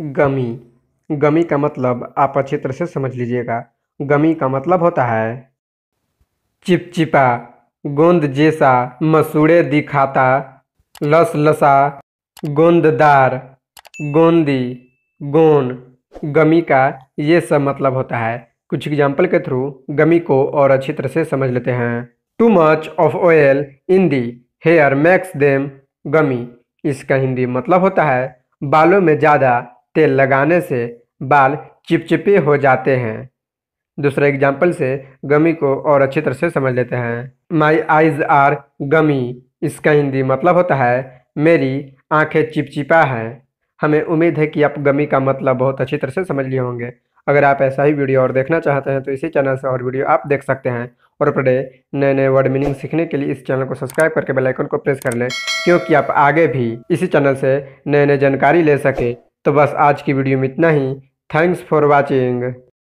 गमी गमी का मतलब आप अच्छे तरह से समझ लीजिएगा गमी का मतलब होता है चिपचिपा गोंद जैसा मसूड़े दिखाता लस लसा गोंददार गोंदी गोन गमी का ये सब मतलब होता है कुछ एग्जाम्पल के थ्रू गमी को और अच्छी तरह से समझ लेते हैं too much of oil in the hair makes them gummy इसका हिंदी मतलब होता है बालों में ज़्यादा तेल लगाने से बाल चिपचिपे हो जाते हैं दूसरे एग्जाम्पल से गमी को और अच्छी तरह से समझ लेते हैं माई आइज आर गमी इसका हिंदी मतलब होता है मेरी आंखें चिपचिपा है हमें उम्मीद है कि आप गमी का मतलब बहुत अच्छी तरह से समझ लिए होंगे अगर आप ऐसा ही वीडियो और देखना चाहते हैं तो इसी चैनल से और वीडियो आप देख सकते हैं और अपने नए नए वर्ड मीनिंग सीखने के लिए इस चैनल को सब्सक्राइब करके बेल आइकन को प्रेस कर लें क्योंकि आप आगे भी इसी चैनल से नए नए जानकारी ले सकें तो बस आज की वीडियो में इतना ही थैंक्स फॉर वॉचिंग